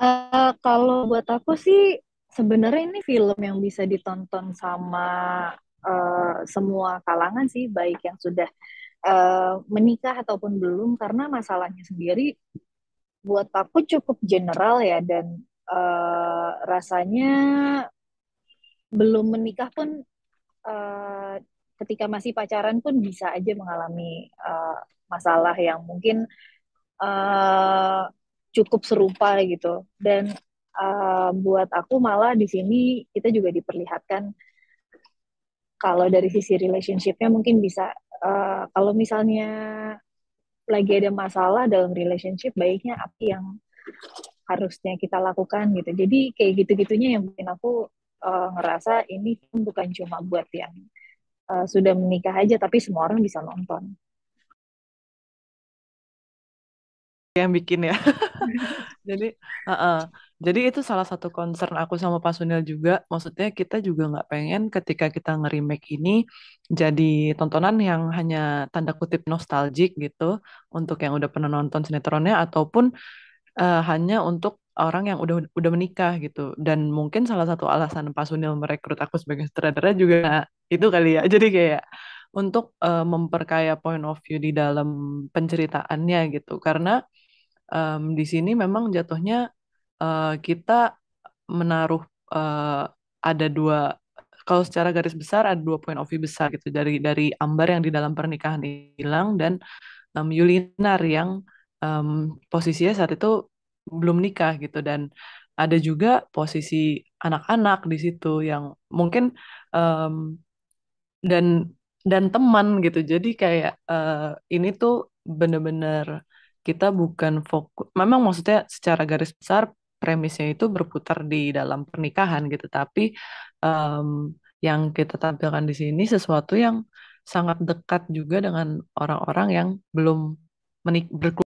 Uh, kalau buat aku sih sebenarnya ini film yang bisa ditonton sama uh, semua kalangan sih, baik yang sudah uh, menikah ataupun belum, karena masalahnya sendiri buat aku cukup general ya dan uh, rasanya belum menikah pun uh, ketika masih pacaran pun bisa aja mengalami uh, masalah yang mungkin uh, cukup serupa gitu dan uh, buat aku malah di sini kita juga diperlihatkan kalau dari sisi relationshipnya mungkin bisa uh, kalau misalnya lagi ada masalah dalam relationship baiknya apa yang harusnya kita lakukan gitu jadi kayak gitu gitunya yang bikin aku uh, ngerasa ini bukan cuma buat yang uh, sudah menikah aja tapi semua orang bisa nonton yang bikin ya. jadi, uh -uh. jadi itu salah satu concern aku sama Pak Sunil juga. Maksudnya kita juga nggak pengen ketika kita nge-remake ini jadi tontonan yang hanya tanda kutip nostalgic gitu untuk yang udah pernah nonton sinetronnya ataupun uh, hanya untuk orang yang udah udah menikah gitu. Dan mungkin salah satu alasan Pak Sunil merekrut aku sebagai sutradara juga itu kali ya. Jadi kayak untuk uh, memperkaya point of view di dalam penceritaannya gitu. Karena um, di sini memang jatuhnya uh, kita menaruh uh, ada dua kalau secara garis besar ada dua point of view besar gitu dari dari Ambar yang di dalam pernikahan hilang dan um, Yulinar yang um, posisinya saat itu belum nikah gitu dan ada juga posisi anak-anak di situ yang mungkin um, dan dan teman gitu jadi kayak uh, ini tuh bener-bener kita bukan fokus memang maksudnya secara garis besar premisnya itu berputar di dalam pernikahan gitu tapi um, yang kita tampilkan di sini sesuatu yang sangat dekat juga dengan orang-orang yang belum menik berkeluarga